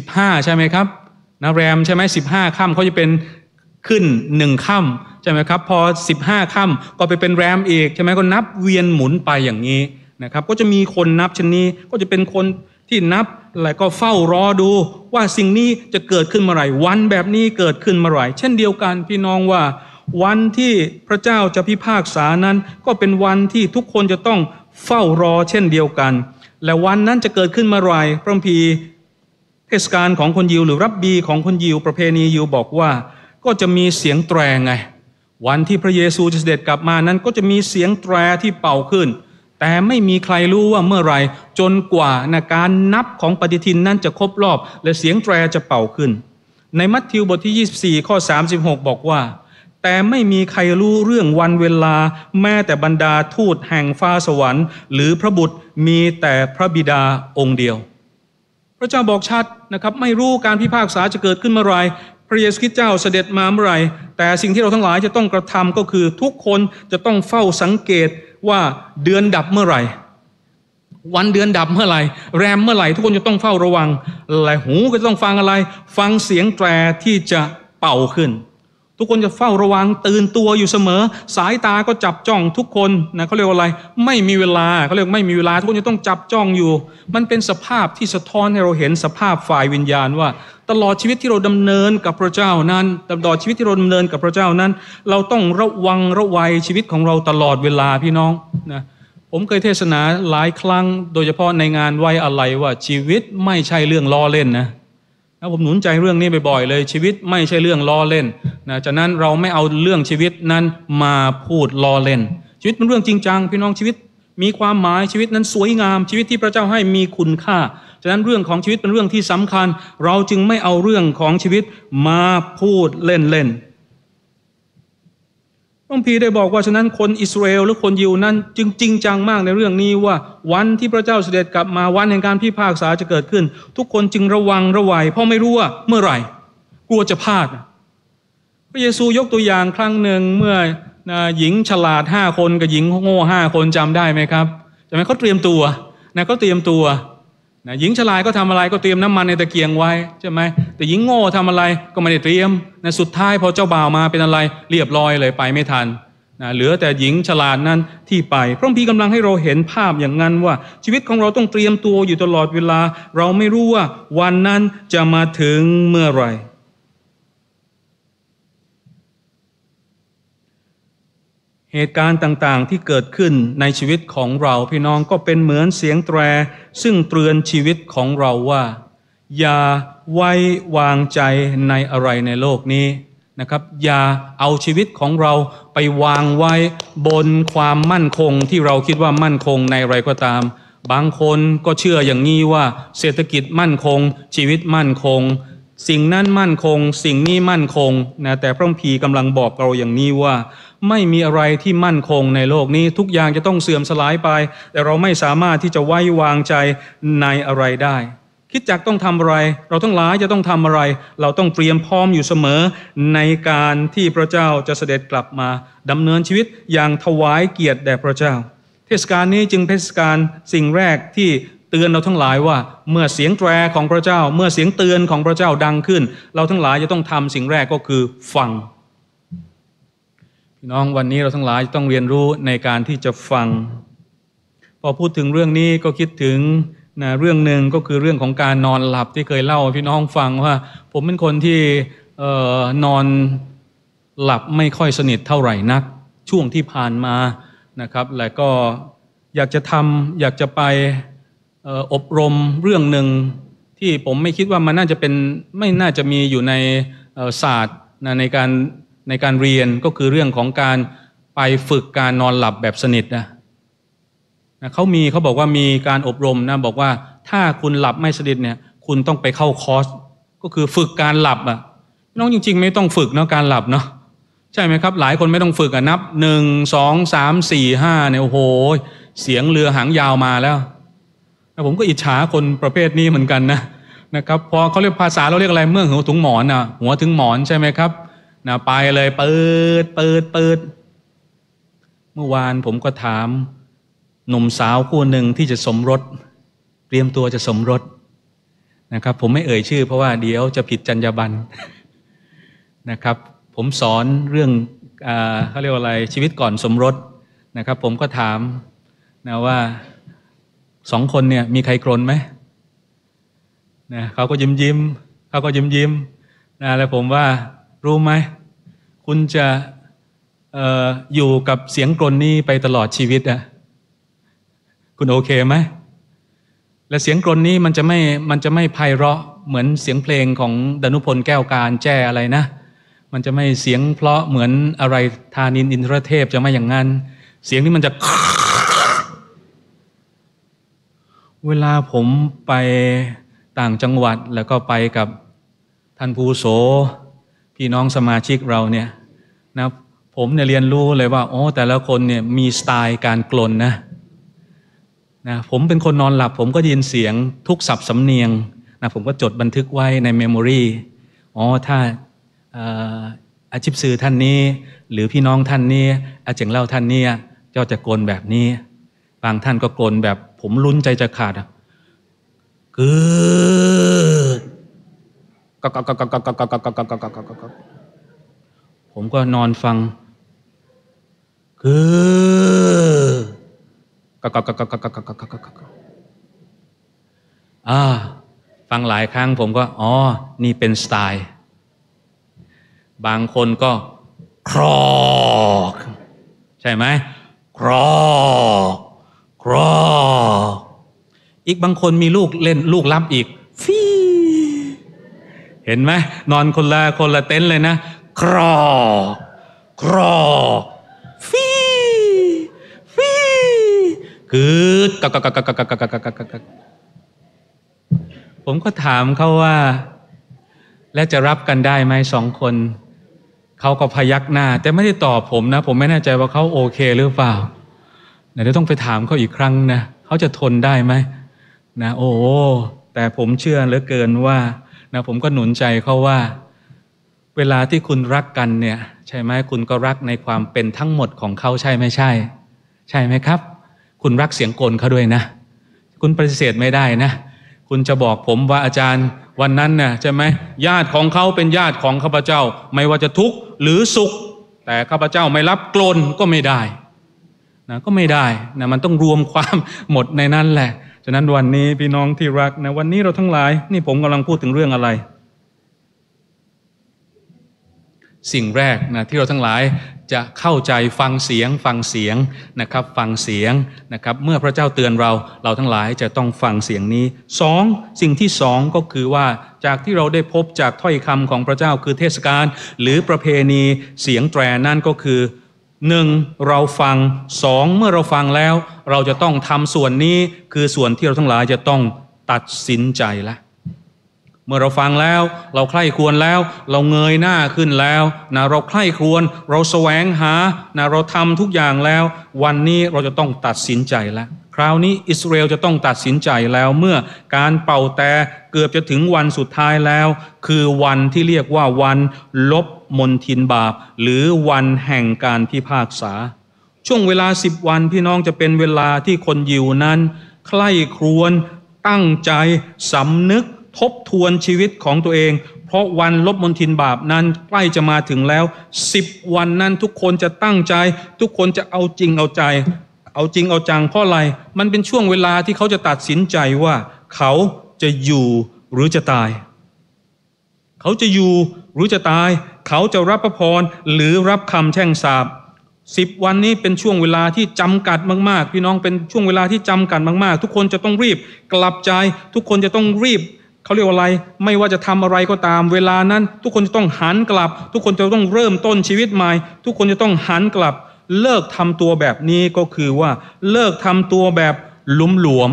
A: 15ใช่ไหมครับนะแรมใช่ไหมสิบห้าค่ำเขาจะเป็นขึ้นหนึ่งค่ำช่ไหมครับพอ15ค่ำาก็ไปเป็นแรมอีกใช่ไหมก็นับเวียนหมุนไปอย่างนี้นะครับก็จะมีคนนับชนนี้ก็จะเป็นคนที่นับแล้วก็เฝ้ารอดูว่าสิ่งนี้จะเกิดขึ้นเมื่อไหร่วันแบบนี้เกิดขึ้นเมื่อไหร่เช่นเดียวกันพี่น้องว่าวันที่พระเจ้าจะพิพากษานั้น ก็เป็นวันที่ทุกคนจะต้องเฝ้ารอเช่นเดียวกัน และวันนั้นจะเกิดขึ้นเมื่อไหร่ พระพีเทศกาลของคนยิวหรือรับบีของคนยิวประเพณียิวบอกว่า ก็จะมีเสียงแตรไงวันที่พระเยซูจะเสด็จกลับมานั้นก็จะมีเสียงแตรที่เป่าขึ้น แต่ไม่มีใครรู้ว่าเมื่อไร จนกว่านะการนับของปฏิทินนั้นจะครบรอบ และเสียงแตรจะเป่าขึ้น ในมัทธิวบทที่ 24ข้อ36บอกว่า แต่ไม่มีใครรู้เรื่องวันเวลาแม้แต่บรรดาทูตแห่งฟ้าสวรรค์ หรือพระบุตรมีแต่พระบิดาองค์เดียว พระเจ้าบอกชัดนะครับไม่รู้การพิพากษาจะเกิดขึ้นเมื่อไรพระเยซูคริสต์เจ้าเสด็จมาเมื่อไรแต่สิ่งที่เราทั้งหลายจะต้องกระทำก็คือทุกคนจะต้องเฝ้าสังเกตว่าเดือนดับเมื่อไหร่ วันเดือนดับเมื่อไหร่แรมเมื่อไหร่ ทุกคนจะต้องเฝ้าระวังอะไรหูก็ต้องฟังอะไร ฟังเสียงแตรที่จะเป่าขึ้น ทุกคนจะเฝ้าระวังตื่นตัวอยู่เสมอ สายตาก็จับจ้องทุกคนนะเขาเรียกว่าอะไร ไม่มีเวลาเขาเรียกไม่มีเวลา ทุกคนจะต้องจับจ้องอยู่ มันเป็นสภาพที่สะท้อนให้เราเห็นสภาพฝ่ายวิญญาณว่าตลอดชีวิตที่เราดำเนินกับพระเจ้านั้นตลอดชีวิตที่เราดำเนินกับพระเจ้านั้น เราต้องระวังระวัยชีวิตของเราตลอดเวลาพี่น้องนะผมเคยเทศนาหลายครั้งโดยเฉพาะในงานไว้อะไรว่าชีวิตไม่ใช่เรื่องล้อเล่นนะนะผมหนุนใจเรื่องนี้บ่อยๆ เลย ชีวิตไม่ใช่เรื่องล้อเล่นนะจากนั้นเราไม่เอาเรื่องชีวิตนั้นมาพูดล้อเล่น ชีวิตเป็นเรื่องจริงจังพี่น้องชีวิตมีความหมายชีวิตนั้นสวยงามชีวิตที่พระเจ้าให้มีคุณค่าฉะนั้นเรื่องของชีวิตเป็นเรื่องที่สำคัญ เราจึงไม่เอาเรื่องของชีวิตมาพูดเล่นๆพระพีได้บอกว่าฉะนั้นคนอิสราเอลหรือคนยิวนั้นจึงจริงจังมากในเรื่องนี้ว่าวันที่พระเจ้าเสด็จกลับมาวันแห่งการพิพากษาจะเกิดขึ้น ทุกคนจึงระวังระวัยเพราะไม่รู้ว่าเมื่อไหร่ กลัวจะพลาด พระเยซูยกตัวอย่างครั้งหนึ่งเมื่อหญิงฉลาดห้าคนกับหญิงโง่ห้าคนจำได้ไหมครับจำไหมเขาเตรียมตัวนะเขาเตรียมตัวนะหญิงฉลาดก็ทำอะไรก็เตรียมน้ำมันในตะเกียงไว้ใช่ไหมแต่หญิงโง่ทำอะไรก็ไม่ได้เตรียมนะสุดท้ายพอเจ้าบ่าวมาเป็นอะไรเรียบร้อยเลยไปไม่ทันนะเหลือแต่หญิงฉลาดนั้นที่ไป พระองค์พีกำลังให้เราเห็นภาพอย่างนั้นว่า ชีวิตของเราต้องเตรียมตัวอยู่ตลอดเวลาเราไม่รู้ว่าวันนั้นจะมาถึงเมื่อไหร่เหตุการณ์ต่างๆ ที่เกิดขึ้นในชีวิตของเราพี่น้องก็เป็นเหมือนเสียงแตรซึ่งเตือนชีวิตของเราว่า อย่าไว้วางใจในอะไรในโลกนี้นะครับ อย่าเอาชีวิตของเราไปวางไว้บนความมั่นคงที่เราคิดว่ามั่นคงในอะไรก็ตาม บางคนก็เชื่ออย่างนี้ว่าเศรษฐกิจมั่นคง ชีวิตมั่นคงสิ่งนั้นมั่นคง สิ่งนี้มั่นคงนะแต่พระองคพีกำลังบอกเราอย่างนี้ว่า ไม่มีอะไรที่มั่นคงในโลกนี้ ทุกอย่างจะต้องเสื่อมสลายไป แต่เราไม่สามารถที่จะไว้วางใจในอะไรได้ คิดจักต้องทำอะไร เราทั้งหลายจะต้องทำอะไร เราต้องเตรียมพร้อมอยู่เสมอในการที่พระเจ้าจะเสด็จกลับมาดำเนินชีวิตอย่างถวายเกียรติแด่พระเจ้า เทศกาลนี้จึงเทศกาลสิ่งแรกที่ตือนเราทั้งหลายว่าเมื่อเสียงแตรของพระเจ้า เมื่อเสียงเตือนของพระเจ้าดังขึ้น เราทั้งหลายจะต้องทำสิ่งแรกก็คือฟัง พี่น้องวันนี้เราทั้งหลายจะต้องเรียนรู้ในการที่จะฟัง พอพูดถึงเรื่องนี้ก็คิดถึงนะเรื่องหนึ่งก็คือเรื่องของการนอนหลับที่เคยเล่าพี่น้องฟังว่า ผมเป็นคนที่ออนอนหลับไม่ค่อยสนิทเท่าไหร่นักช่วงที่ผ่านมานะครับ และก็อยากจะทำอยากจะไปอบรมเรื่องหนึ่งที่ผมไม่คิดว่ามันน่าจะเป็นไม่น่าจะมีอยู่ในศาสตร์ในการในการเรียนก็คือเรื่องของการไปฝึกการนอนหลับแบบสนิทนะนะเขามีเขาบอกว่ามีการอบรมนะบอกว่าถ้าคุณหลับไม่สนิทเนี่ยคุณต้องไปเข้าคอร์สก็คือฝึกการหลับอ่ะน้องจริงๆ ไม่ต้องฝึกเนาะการหลับเนาะใช่ไหมครับ หลายคนไม่ต้องฝึกอ่ะนับหนึ่งสองสามสี่ห้าเนี่ยโอ้โห เสียงเรือหางยาวมาแล้วผมก็อิจฉาคนประเภทนี้เหมือนกันนะนะครับพอเขาเรียกภาษาเราเรียกอะไร เมื่อหัวถึงหมอนอ่ะหัวถึงหมอนใช่ไหมครับนะไปเลยเปิดเปิดเปิด เมื่อวานผมก็ถามหนุ่มสาวคู่หนึ่งที่จะสมรสเตรียมตัวจะสมรสนะครับ ผมไม่เอ่ยชื่อเพราะว่าเดี๋ยวจะผิดจรรยาบรรณนะครับ ผมสอนเรื่องเขาเรียกว่าอะไรชีวิตก่อนสมรสนะครับ ผมก็ถามนะว่าสองคนเนี่ยมีใครกรนไหมนะเขาก็ยิ้มยิ้ม เขาก็ยิ้มยิ้มนะแล้วผมว่ารู้ไหม คุณจะอออยู่กับเสียงกรนนี้ไปตลอดชีวิตอะคุณโอเคไหมและเสียงกรนนี้มันจะไม่มันจะไม่ไพเราะเหมือนเสียงเพลงของดนุพลแก้วการแจ้อะไรนะ มันจะไม่เสียงเพราะเหมือนอะไรธานินอินทรเทพจะไม่อย่างนั้นเสียงนี้มันจะเวลาผมไปต่างจังหวัดแล้วก็ไปกับท่านภูโส พี่น้องสมาชิกเราเนี่ยนะผมเนี่ยเรียนรู้เลยว่า โอ้แต่ละคนเนี่ยมีสไตล์การกลนนะนะผมเป็นคนนอนหลับผมก็ยินเสียงทุกสับสำเนียงนะผมก็จดบันทึกไว้ในเมมโมรีอ๋อถ้าอาชีพสื่อท่านนี้หรือพี่น้องท่านนี้อาเจงเล่าท่านนี้เจ้าจะกลนแบบนี้บางท่านก็กลนแบบ ผมลุ้นใจจะขาดอ่ะกึดก็ก็ก็ก็ก็ก็ก็ก็ก็ก็ก็ก็ก็ผมก็นอนฟังกืดก็ก็ก็ก็ก็ก็ก็ก็ก็ก็อ่าฟังหลายครั้งผมก็ อ๋อ นี่เป็นสไตล์ บางคนก็ ครอก ใช่ไหม ครอกรอ อีกบางคนมีลูกเล่นลูกลับอีกฟีเห็นไหมนอนคนละคนละเต็นท์เลยนะ ครอ ครอฟีฟีคืดกักกักกักกักกักกักกักผมก็ถามเขาว่า แล้วจะรับกันได้ไหมสองคน เขาก็พยักหน้าแต่ไม่ได้ตอบผมนะ ผมไม่แน่ใจว่าเขาโอเค หรือเปล่านะเดี๋ยวต้องไปถามเขาอีกครั้งนะ เขาจะทนได้ไหมนะโอ้ แต่ผมเชื่อเหลือเกินว่านะผมก็หนุนใจเขาว่า เวลาที่คุณรักกันเนี่ย ใช่ไหมคุณก็รักในความเป็นทั้งหมดของเขาใช่ไม่ใช่ ใช่ไหมครับ คุณรักเสียงกลเขาด้วยนะ คุณปฏิเสธไม่ได้นะ คุณจะบอกผมว่าอาจารย์วันนั้นน่ะใช่ไหมญาติของเขาเป็นญาติของข้าพเจ้า ไม่ว่าจะทุกข์หรือสุข แต่ข้าพเจ้าไม่รับกลนก็ไม่ได้นะก็ไม่ได้นะมันต้องรวมความหมดในนั้นแหละ ฉะนั้นวันนี้พี่น้องที่รักนะวันนี้เราทั้งหลาย นี่ผมกำลังพูดถึงเรื่องอะไร สิ่งแรกนะที่เราทั้งหลายจะเข้าใจฟังเสียงฟังเสียงนะครับฟังเสียงนะครับเมื่อพระเจ้าเตือนเรา เราทั้งหลายจะต้องฟังเสียงนี้สอง สิ่งที่สองก็คือว่าจากที่เราได้พบจากถ้อยคำของพระเจ้าคือเทศกาลหรือประเพณีเสียงแตรนั่นก็คือหนึ่งเราฟังสอง เมื่อเราฟังแล้ว เราจะต้องทำส่วนนี้คือส่วนที่เราทั้งหลายจะต้องตัดสินใจละเมื่อเราฟังแล้ว เราใคร่ควรแล้ว เราเงยหน้าขึ้นแล้วนะเราใคร่ควรเราแสวงหานะเราทำทุกอย่างแล้ว วันนี้เราจะต้องตัดสินใจแล้วคราวนี้อิสราเอลจะต้องตัดสินใจแล้วเมื่อการเป่าแต่เกือบจะถึงวันสุดท้ายแล้ว คือวันที่เรียกว่าวันลบมนทินบาป หรือวันแห่งการพิพากษา ช่วงเวลาสิบวันพี่น้องจะเป็นเวลาที่คน ยิวนั้น ใคร่ครวญตั้งใจสำนึกทบทวนชีวิตของตัวเอง เพราะวันลบมนทินบาปนั้นใกล้จะมาถึงแล้วสิบวันนั้นทุกคนจะตั้งใจ ทุกคนจะเอาจริงเอาใจเอาจริงเอาจังเพราะอะไร มันเป็นช่วงเวลาที่เขาจะตัดสินใจว่า เขาจะอยู่หรือจะตาย เขาจะอยู่หรือจะตาย เขาจะรับพระพรหรือรับคำแช่งสาบสิบวันนี้เป็นช่วงเวลาที่จำกัดมากๆ พี่น้องเป็นช่วงเวลาที่จำกัดมากๆ ทุกคนจะต้องรีบกลับใจ ทุกคนจะต้องรีบ เขาเรียกว่าอะไร ไม่ว่าจะทำอะไรก็ตามเวลานั้น ทุกคนจะต้องหันกลับ ทุกคนจะต้องเริ่มต้นชีวิตใหม่ ทุกคนจะต้องหันกลับเลิกทำตัวแบบนี้ก็คือว่าเลิกทำตัวแบบหลุมหลวม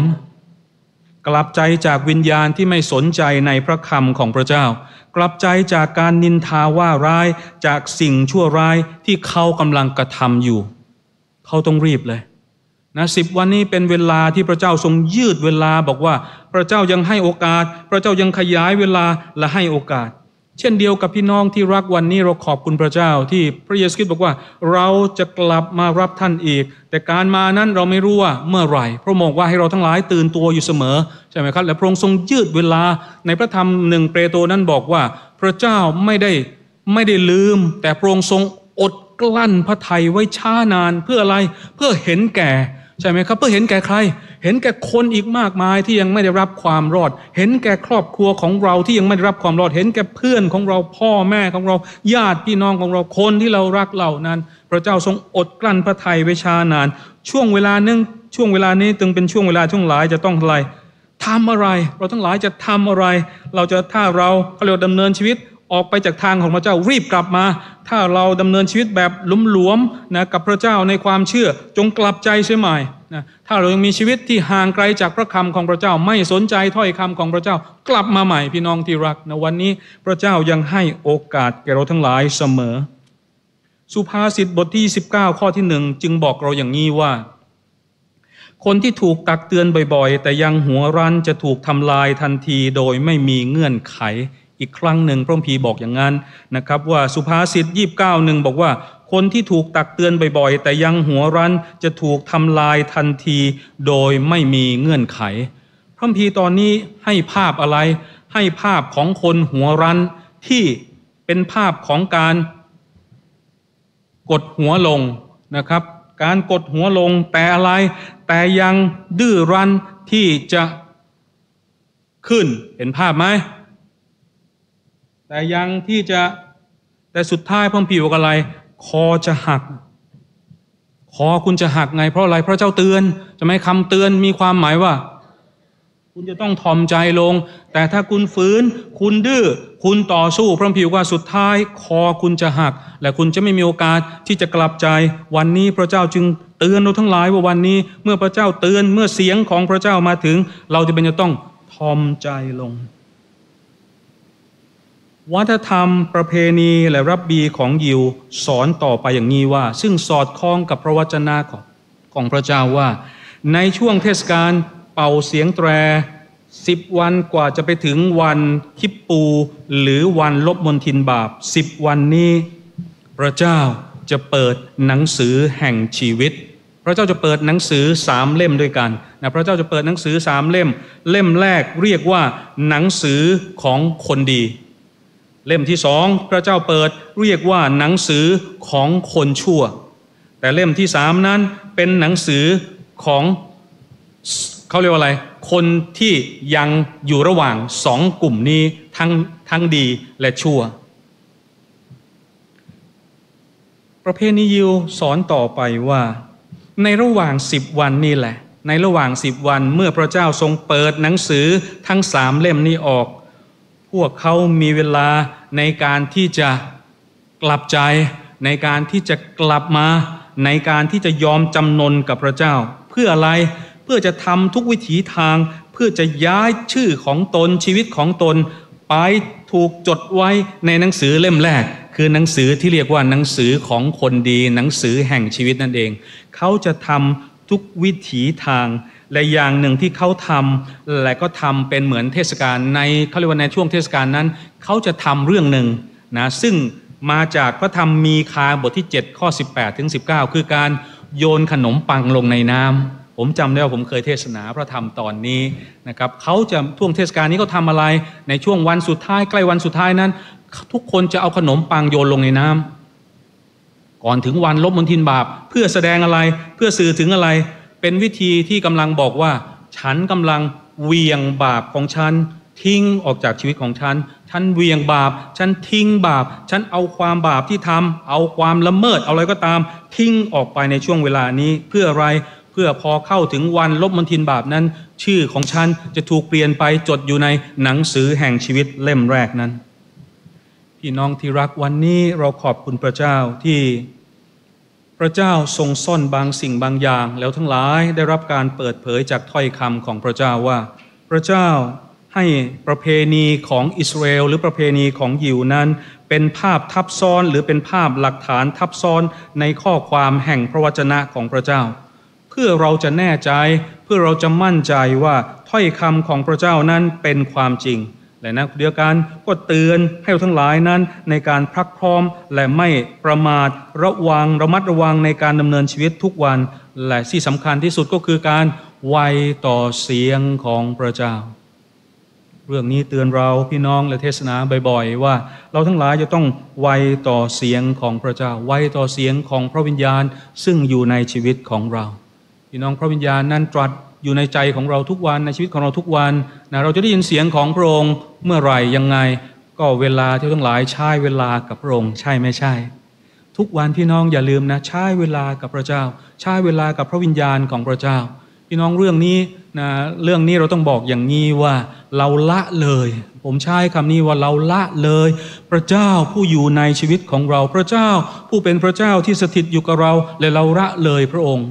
A: กลับใจจากวิญญาณที่ไม่สนใจในพระคำของพระเจ้า กลับใจจากการนินทาว่าร้ายจากสิ่งชั่วร้ายที่เขากำลังกระทำอยู่ เขาต้องรีบเลยนะสิบวันนี้เป็นเวลาที่พระเจ้าทรงยืดเวลาบอกว่าพระเจ้ายังให้โอกาส พระเจ้ายังขยายเวลาและให้โอกาสเช่นเดียวกับพี่น้องที่รักวันนี้เราขอบคุณพระเจ้าที่พระเยซูคริสต์บอกว่า เราจะกลับมารับท่านอีกแต่การมานั้นเราไม่รู้ว่าเมื่อไหร่ พระองค์บอกว่าให้เราทั้งหลายตื่นตัวอยู่เสมอใช่ไหมครับ และพระองค์ทรงยืดเวลาในพระธรรมหนึ่งเปโตรนั้นบอกว่าพระเจ้าไม่ได้ไม่ได้ลืม แต่พระองค์ทรงอดกลั้นพระทัยไว้ช้านานเพื่ออะไรเพื่อเห็นแก่ใช่ไหมครับเพื่อเห็นแก่ใครเห็นแก่คนอีกมากมายที่ยังไม่ได้รับความรอด เห็นแก่ครอบครัวของเราที่ยังไม่ได้รับความรอด เห็นแก่เพื่อนของเราพ่อแม่ของเราญาติพี่น้องของเราคนที่เรารักเหล่านั้น พระเจ้าทรงอดกลั้นพระทัยไว้ชานาน ช่วงเวลานึงช่วงเวลานี้จึงเป็นช่วงเวลาช่วงหลายจะต้องอะไรทำอะไร เราทั้งหลายจะทำอะไร เราจะถ้าเราเขาเรียกดำเนินชีวิตออกไปจากทางของพระเจ้า รีบกลับมา ถ้าเราดำเนินชีวิตแบบหลวมๆนะกับพระเจ้าในความเชื่อจงกลับใจเสียใหม่นะถ้าเรายังมีชีวิตที่ห่างไกลจากพระคำของพระเจ้าไม่สนใจถ้อยคำของพระเจ้า กลับมาใหม่พี่น้องที่รักนะวันนี้พระเจ้ายังให้โอกาสแก่เราทั้งหลายเสมอ สุภาษิตบทที่19ข้อที่หนึ่งจึงบอกเราอย่างนี้ว่า คนที่ถูกตักเตือนบ่อย ๆ แต่ยังหัวรั้นจะถูกทำลายทันทีโดยไม่มีเงื่อนไขอีกครั้งหนึ่ง พระพีบอกอย่างนั้นนะครับ ว่าสุภาษิตยี่บเก้าหนึ่งบอกว่า คนที่ถูกตักเตือนบ่อยๆแต่ยังหัวรั้นจะถูกทำลายทันทีโดยไม่มีเงื่อนไข พระพีตอนนี้ให้ภาพอะไร ให้ภาพของคนหัวรั้นที่เป็นภาพของการ กดหัวลงนะครับ การกดหัวลงแต่อะไร แต่ยังดื้อรั้นที่จะขึ้นเห็นภาพไหมแต่ยังที่จะแต่สุดท้ายพ่อผิวกอะไรคอจะหักคอคุณจะหักไงเพราะอะไรพระเจ้าเตือนจะไม่คำเตือนมีความหมายว่า คุณจะต้องทอมใจลง แต่ถ้าคุณฝืนคุณดื้อคุณต่อสู้พระผิวว่าสุดท้ายคอคุณจะหัก และคุณจะไม่มีโอกาสที่จะกลับใจวันนี้พระเจ้าจึงเตือนเราทั้งหลายว่าวันนี้ เมื่อพระเจ้าเตือนเมื่อเสียงของพระเจ้ามาถึง เราจะเป็นจะต้องทอมใจลงวัฒธรรมประเพณีและรับบีของยิวสอนต่อไปอย่างนี้ว่า ซึ่งสอดคล้องกับพระวจนะของของพระเจ้าว่า ในช่วงเทศกาลเป่าเสียงแตรสิบวันกว่าจะไปถึงวันคิปปูหรือวันลบมนทินบาปสิบวันนี้ พระเจ้าจะเปิดหนังสือแห่งชีวิต พระเจ้าจะเปิดหนังสือสามเล่มด้วยกันนะพระเจ้าจะเปิดหนังสือสามเล่ม เล่มแรกเรียกว่าหนังสือของคนดีเล่มที่สองพระเจ้าเปิดเรียกว่าหนังสือของคนชั่ว แต่เล่มที่สามนั้นเป็นหนังสือของเขาเรียกว่าอะไร คนที่ยังอยู่ระหว่างสองกลุ่มนี้ทั้งทั้งดีและชั่ว ประเพณนยิวสอนต่อไปว่าในระหว่างสิบวันนี่แหละในระหว่างสิบวันเมื่อพระเจ้าทรงเปิดหนังสือทั้งสามเล่มนี้ออกพวกเขามีเวลาในการที่จะกลับใจ ในการที่จะกลับมา ในการที่จะยอมจำนนกับพระเจ้า เพื่ออะไรเพื่อจะทำทุกวิถีทาง เพื่อจะย้ายชื่อของตนชีวิตของตน ไปถูกจดไว้ในหนังสือเล่มแรก คือหนังสือที่เรียกว่าหนังสือของคนดี หนังสือแห่งชีวิตนั่นเอง เขาจะทำทุกวิถีทางและอย่างหนึ่งที่เขาทำและก็ทำเป็นเหมือนเทศกาลในเขาเรียกว่า ในช่วงเทศกาลนั้นเขาจะทำเรื่องหนึ่งนะซึ่งมาจากพระธรรมมีคาบทที่7ข้อ18ถึง19 คือการโยนขนมปังลงในน้ำผมจำได้ว่าผมเคยเทศนาพระธรรมตอนนี้นะครับเขาจะช่วงเทศกาลนี้เขาทำอะไรในช่วงวันสุดท้ายใกล้วันสุดท้ายนั้น ทุกคนจะเอาขนมปังโยนลงในน้ำก่อนถึงวันลบมนทินบาปเพื่อแสดงอะไรเพื่อสื่อถึงอะไรเป็นวิธีที่กำลังบอกว่า ฉันกำลังเวียงบาปของฉัน ทิ้งออกจากชีวิตของฉัน ฉันเวียงบาป ฉันทิ้งบาป ฉันเอาความบาปที่ทำเอาความละเมิดเอาอะไรก็ตาม ทิ้งออกไปในช่วงเวลานี้เพื่ออะไรเพื่อพอเข้าถึงวันลบมนทินบาปนั้น ชื่อของฉันจะถูกเปลี่ยนไปจดอยู่ในหนังสือแห่งชีวิตเล่มแรกนั้นพี่น้องที่รักวันนี้เราขอบคุณพระเจ้าที่พระเจ้าทรงซ่อน บางสิ่งบางอย่าง แล้วทั้งหลายได้รับการเปิดเผยจากถ้อยคำของพระเจ้าว่า พระเจ้า ให้ประเพณีของอิสราเอลหรือประเพณีของยิวนั้น เป็นภาพทับซ้อนหรือเป็นภาพหลักฐานทับซ้อนในข้อความแห่งพระวจนะของพระเจ้า เพื่อเราจะแน่ใจเพื่อเราจะมั่นใจว่าถ้อยคำของพระเจ้านั้นเป็นความจริงและนะเดียวกันก็เตือนให้ทั้งหลายนั้น ในการพรักพร้อมและไม่ประมาทระวังระมัดระวังในการดำเนินชีวิตทุกวันและที่สำคัญที่สุดก็คือการไวต่อเสียงของพระเจ้า เรื่องนี้เตือนเราพี่น้องและเทศนาบ่อย ๆ ว่าเราทั้งหลายจะต้องไวต่อเสียงของพระเจ้า ไวต่อเสียงของพระวิญญาณ ซึ่งอยู่ในชีวิตของเราพี่น้องพระวิญญาณนั้นตรัสอยู่ในใจของเราทุกวันในชีวิตของเราทุกวันนะเราจะได้ยินเสียงของพระองค์เมื่อไหร่ยังไง ก็เวลาที่ทั้งหลายใช้เวลากับพระองค์ ใช่ไม่ใช่ ทุกวัน พี่น้องอย่าลืมนะ ใช้เวลากับพระเจ้า ใช้เวลากับพระวิญญาณของพระเจ้า พี่น้องเรื่องนี้นะเรื่องนี้เราต้องบอกอย่างนี้ว่าเราละเลย ผมใช้คำนี้ว่าเราละเลย พระเจ้าผู้อยู่ในชีวิตของเราพระเจ้า ผู้เป็นพระเจ้าที่สถิตอยู่กับเราและเราละเลยพระองค์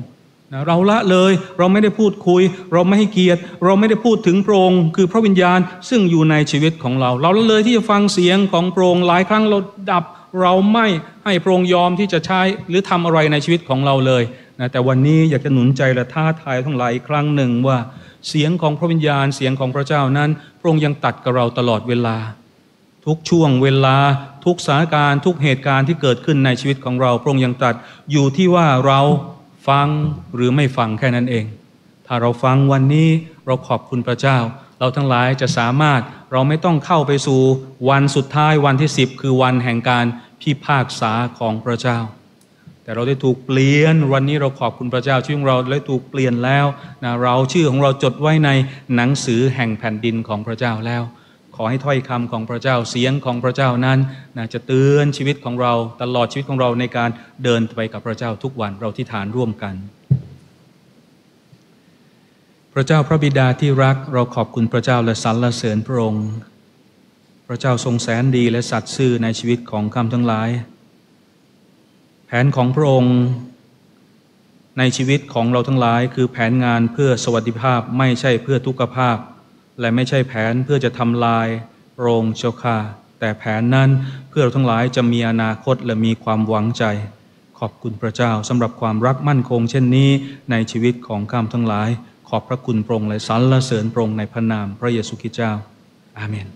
A: นะเราละเลยเราไม่ได้พูดคุย เราไม่ให้เกียรติ เราไม่ได้พูดถึงโปรงคือพระวิญญาณซึ่งอยู่ในชีวิตของเรา เราละเลยที่จะฟังเสียงของโปรงหลายครั้งเราดับ เราไม่ให้โปรงยอมที่จะใช้หรือทำอะไรในชีวิตของเราเลยนะแต่วันนี้อยากจะหนุนใจ และท้าทายทั้งหลายครั้งหนึ่งว่า เสียงของพระวิญญาณเสียงของพระเจ้านั้น พระองค์ยังตัดกับเราตลอดเวลา ทุกช่วงเวลาทุกสถานการณ์ทุกเหตุการณ์ที่เกิดขึ้นในชีวิตของเราพระองค์ยังตัดอยู่ที่ว่าเราฟังหรือไม่ฟังแค่นั้นเอง ถ้าเราฟังวันนี้เราขอบคุณพระเจ้า เราทั้งหลายจะสามารถเราไม่ต้องเข้าไปสู่วันสุดท้ายวันที่ 10 คือวันแห่งการพิพากษาของพระเจ้า แต่เราได้ถูกเปลี่ยนวันนี้เราขอบคุณพระเจ้าชื่อของเราได้ถูกเปลี่ยนแล้วนะเราชื่อของเราจดไว้ในหนังสือแห่งแผ่นดินของพระเจ้าแล้วขอให้ถ้อยคำของพระเจ้าเสียงของพระเจ้านั้นนะจะเตือนชีวิตของเราตลอดชีวิตของเราในการเดินไปกับพระเจ้าทุกวันเราที่ฐานร่วมกัน พระเจ้าพระบิดาที่รักเราขอบคุณพระเจ้าและสรรเสริญพระองค์ พระเจ้าทรงแสนดีและสัตย์ซื่อในชีวิตของคาทั้งหลาย แผนของพระองค์ ในชีวิตของเราทั้งหลายคือแผนงานเพื่อสวัสดิภาพไม่ใช่เพื่อทุกขภาพและไม่ใช่แผนเพื่อจะทำลาย โรงโชคาแต่แผนนั้นเพื่อเราทั้งหลายจะมีอนาคตและมีความหวังใจ ขอบคุณพระเจ้าสำหรับความรักมั่นคงเช่นนี้ในชีวิตของข้ามทั้งหลาย ขอบพระคุณพระองค์และสรรเสริญพระองค์ในพระนามพระเยซูคริสต์เจ้า อาเมน